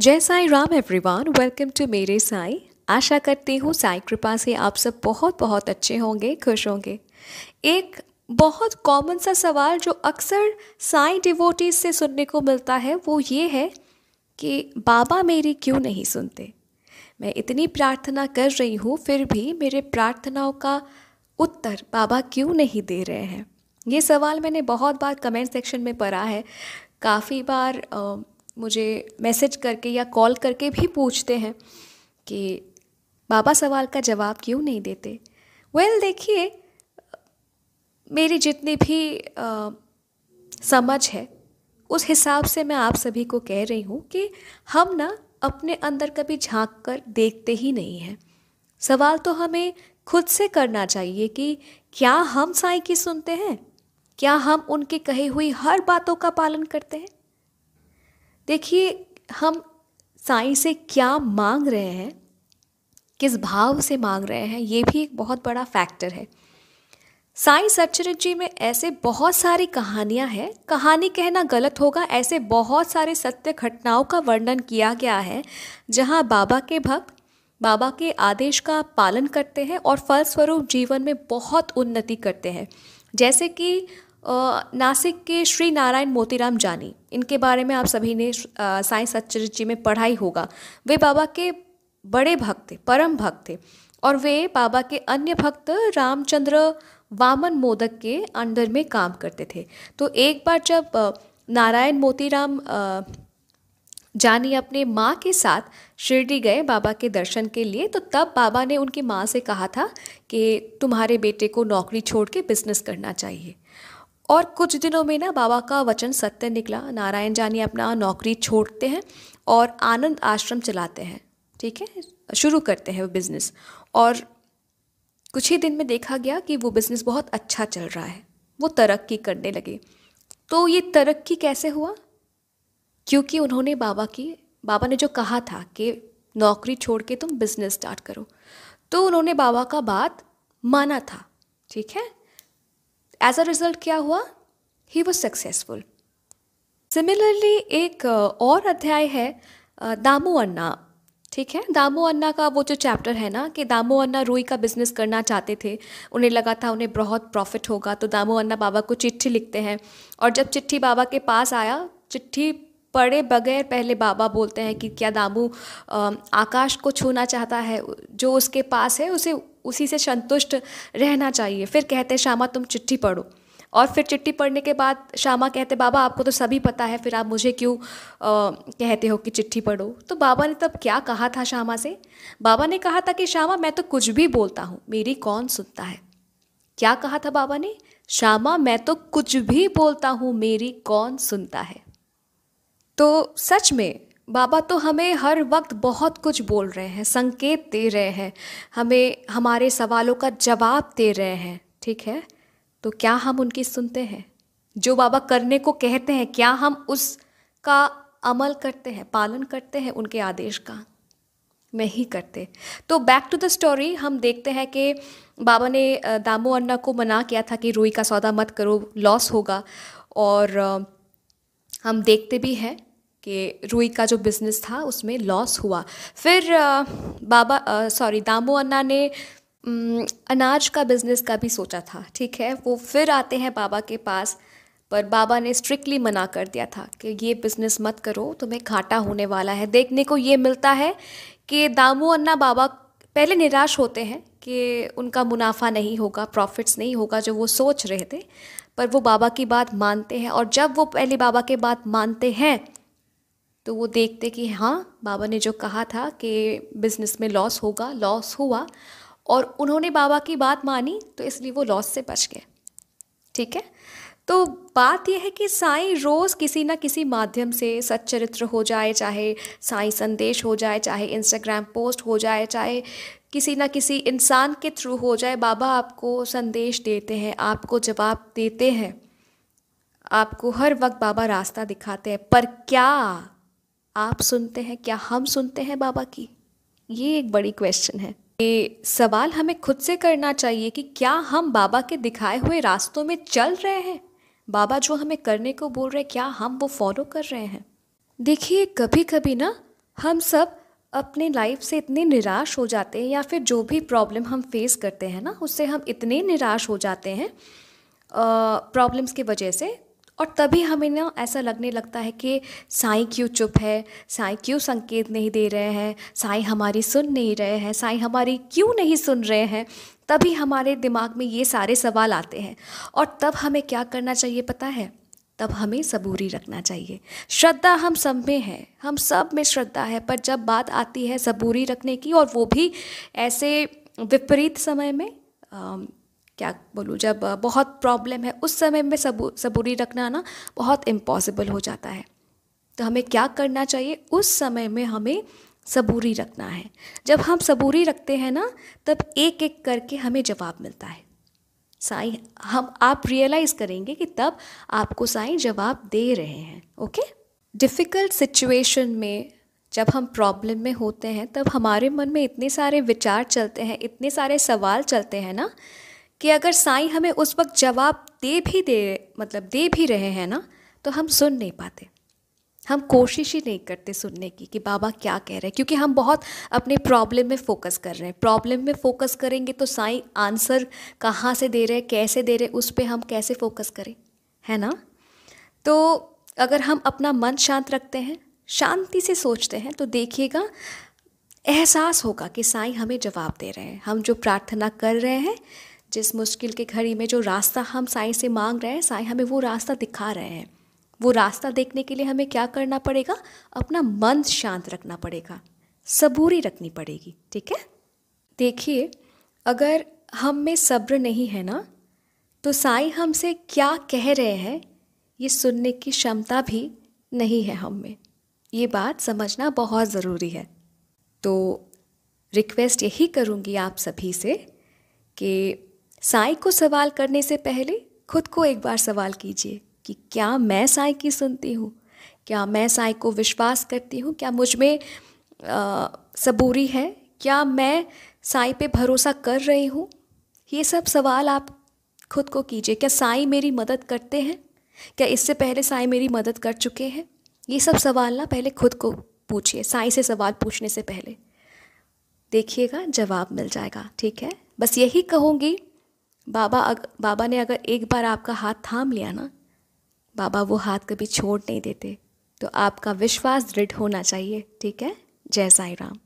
जय Sai Ram everyone welcome to मेरे साई आशा करती हूँ साई कृपा से आप सब बहुत बहुत अच्छे होंगे खुश होंगे एक बहुत कॉमन सा सवाल जो अक्सर साई डिवोटी से सुनने को मिलता है वो ये है कि बाबा मेरी क्यों नहीं सुनते मैं इतनी प्रार्थना कर रही हूँ फिर भी मेरे प्रार्थनाओं का उत्तर बाबा क्यों नहीं दे रहे हैं ये सवाल मैंने बहुत बार कमेंट सेक्शन में पढ़ा है काफ़ी बार आ, मुझे मैसेज करके या कॉल करके भी पूछते हैं कि बाबा सवाल का जवाब क्यों नहीं देते वेल well, देखिए मेरी जितनी भी आ, समझ है उस हिसाब से मैं आप सभी को कह रही हूँ कि हम ना अपने अंदर कभी झांक कर देखते ही नहीं हैं सवाल तो हमें खुद से करना चाहिए कि क्या हम साई की सुनते हैं क्या हम उनके कहे हुई हर बातों का पालन करते हैं देखिए हम साईं से क्या मांग रहे हैं किस भाव से मांग रहे हैं ये भी एक बहुत बड़ा फैक्टर है साईं सचरित जी में ऐसे बहुत सारी कहानियां हैं कहानी कहना गलत होगा ऐसे बहुत सारे सत्य घटनाओं का वर्णन किया गया है जहां बाबा के भक्त बाबा के आदेश का पालन करते हैं और फलस्वरूप जीवन में बहुत उन्नति करते हैं जैसे कि नासिक के श्री नारायण मोतीराम जानी इनके बारे में आप सभी ने साईं सच्चरित जी में पढ़ा ही होगा वे बाबा के बड़े भक्त थे परम भक्त थे और वे बाबा के अन्य भक्त रामचंद्र वामन मोदक के अंडर में काम करते थे तो एक बार जब नारायण मोतीराम जानी अपने माँ के साथ शिरडी गए बाबा के दर्शन के लिए तो तब बाबा ने उनकी माँ से कहा था कि तुम्हारे बेटे को नौकरी छोड़ के बिजनेस करना चाहिए और कुछ दिनों में ना बाबा का वचन सत्य निकला नारायण जानी अपना नौकरी छोड़ते हैं और आनंद आश्रम चलाते हैं ठीक है शुरू करते हैं वो बिज़नेस और कुछ ही दिन में देखा गया कि वो बिज़नेस बहुत अच्छा चल रहा है वो तरक्की करने लगे तो ये तरक्की कैसे हुआ क्योंकि उन्होंने बाबा की बाबा ने जो कहा था कि नौकरी छोड़ के तुम बिज़नेस स्टार्ट करो तो उन्होंने बाबा का बात माना था ठीक है एज अ रिजल्ट क्या हुआ ही वॉज सक्सेसफुल सिमिलरली एक और अध्याय है दामो अन्ना ठीक है दामो अन्ना का वो जो चैप्टर है ना कि दामो अन्ना रूई का बिजनेस करना चाहते थे उन्हें लगा था उन्हें बहुत प्रॉफिट होगा तो दामो अन्ना बाबा को चिट्ठी लिखते हैं और जब चिट्ठी बाबा के पास आया चिट्ठी पढ़े बगैर पहले बाबा बोलते हैं कि क्या दामू आकाश को छूना चाहता है जो उसके पास है उसे उसी से संतुष्ट रहना चाहिए फिर कहते हैं श्यामा तुम चिट्ठी पढ़ो और फिर चिट्ठी पढ़ने के बाद श्यामा कहते बाबा आपको तो सभी पता है फिर आप मुझे क्यों कहते हो कि चिट्ठी पढ़ो तो बाबा ने तब क्या कहा था श्यामा से बाबा ने कहा था कि श्यामा मैं तो कुछ भी बोलता हूँ मेरी कौन सुनता है क्या कहा था बाबा ने श्यामा मैं तो कुछ भी बोलता हूँ मेरी कौन सुनता है तो सच में बाबा तो हमें हर वक्त बहुत कुछ बोल रहे हैं संकेत दे रहे हैं हमें हमारे सवालों का जवाब दे रहे हैं ठीक है तो क्या हम उनकी सुनते हैं जो बाबा करने को कहते हैं क्या हम उसका अमल करते हैं पालन करते हैं उनके आदेश का नहीं करते तो बैक टू द स्टोरी हम देखते हैं कि बाबा ने दामो अन्ना को मना किया था कि रुई का सौदा मत करो लॉस होगा और हम देखते भी हैं कि रुई का जो बिज़नेस था उसमें लॉस हुआ फिर बाबा सॉरी दामो अन्ना ने अनाज का बिज़नेस का भी सोचा था ठीक है वो फिर आते हैं बाबा के पास पर बाबा ने स्ट्रिक्टली मना कर दिया था कि ये बिज़नेस मत करो तुम्हें घाटा होने वाला है देखने को ये मिलता है कि दामो अन्ना बाबा पहले निराश होते हैं कि उनका मुनाफा नहीं होगा प्रॉफिट्स नहीं होगा जो वो सोच रहे थे पर वो बाबा की बात मानते हैं और जब वो पहले बाबा के बात मानते हैं तो वो देखते कि हाँ बाबा ने जो कहा था कि बिज़नेस में लॉस होगा लॉस हुआ और उन्होंने बाबा की बात मानी तो इसलिए वो लॉस से बच गए ठीक है तो बात यह है कि साईं रोज़ किसी ना किसी माध्यम से सच्चरित्र हो जाए चाहे साईं संदेश हो जाए चाहे इंस्टाग्राम पोस्ट हो जाए चाहे किसी ना किसी इंसान के थ्रू हो जाए बाबा आपको संदेश देते हैं आपको जवाब देते हैं आपको हर वक्त बाबा रास्ता दिखाते हैं पर क्या आप सुनते हैं क्या हम सुनते हैं बाबा की ये एक बड़ी क्वेश्चन है ये सवाल हमें खुद से करना चाहिए कि क्या हम बाबा के दिखाए हुए रास्तों में चल रहे हैं बाबा जो हमें करने को बोल रहे हैं क्या हम वो फॉलो कर रहे हैं देखिए कभी कभी ना हम सब अपने लाइफ से इतने निराश हो जाते हैं या फिर जो भी प्रॉब्लम हम फेस करते हैं ना उससे हम इतने निराश हो जाते हैं प्रॉब्लम्स की वजह से और तभी हमें ना ऐसा लगने लगता है कि साई क्यों चुप है साई क्यों संकेत नहीं दे रहे हैं साई हमारी सुन नहीं रहे हैं साई हमारी क्यों नहीं सुन रहे हैं तभी हमारे दिमाग में ये सारे सवाल आते हैं और तब हमें क्या करना चाहिए पता है तब हमें सबूरी रखना चाहिए श्रद्धा हम सब में है हम सब में श्रद्धा है पर जब बात आती है सबूरी रखने की और वो भी ऐसे विपरीत समय में क्या बोलूँ जब बहुत प्रॉब्लम है उस समय में सबू सबूरी रखना ना बहुत इम्पॉसिबल हो जाता है तो हमें क्या करना चाहिए उस समय में हमें सबूरी रखना है जब हम सबूरी रखते हैं ना तब एक एक करके हमें जवाब मिलता है साई हम आप रियलाइज़ करेंगे कि तब आपको साई जवाब दे रहे हैं ओके डिफ़िकल्ट सिचुएशन में जब हम प्रॉब्लम में होते हैं तब हमारे मन में इतने सारे विचार चलते हैं इतने सारे सवाल चलते हैं ना कि अगर साईं हमें उस वक्त जवाब दे भी दे मतलब दे भी रहे हैं ना तो हम सुन नहीं पाते हम कोशिश ही नहीं करते सुनने की कि बाबा क्या कह रहे हैं क्योंकि हम बहुत अपने प्रॉब्लम में फ़ोकस कर रहे हैं प्रॉब्लम में फ़ोकस करेंगे तो साईं आंसर कहाँ से दे रहे हैं कैसे दे रहे हैं उस पर हम कैसे फ़ोकस करें है ना तो अगर हम अपना मन शांत रखते हैं शांति से सोचते हैं तो देखिएगा एहसास होगा कि साईं हमें जवाब दे रहे हैं हम जो प्रार्थना कर रहे हैं जिस मुश्किल के घड़ी में जो रास्ता हम साईं से मांग रहे हैं साईं हमें वो रास्ता दिखा रहे हैं वो रास्ता देखने के लिए हमें क्या करना पड़ेगा अपना मन शांत रखना पड़ेगा सबूरी रखनी पड़ेगी ठीक है देखिए अगर हम में सब्र नहीं है ना तो साईं हमसे क्या कह रहे हैं ये सुनने की क्षमता भी नहीं है हम में ये बात समझना बहुत ज़रूरी है तो रिक्वेस्ट यही करूँगी आप सभी से कि साई को सवाल करने से पहले खुद को एक बार सवाल कीजिए कि क्या मैं साई की सुनती हूँ क्या मैं साई को विश्वास करती हूँ क्या मुझ में आ, सबूरी है क्या मैं साई पे भरोसा कर रही हूँ ये सब सवाल आप खुद को कीजिए क्या साई मेरी मदद करते हैं क्या इससे पहले साई मेरी मदद कर चुके हैं ये सब सवाल ना पहले खुद को पूछिए साई से सवाल पूछने से पहले देखिएगा जवाब मिल जाएगा ठीक है बस यही कहूँगी बाबा अग, बाबा ने अगर एक बार आपका हाथ थाम लिया ना बाबा वो हाथ कभी छोड़ नहीं देते तो आपका विश्वास दृढ़ होना चाहिए ठीक है जय साई राम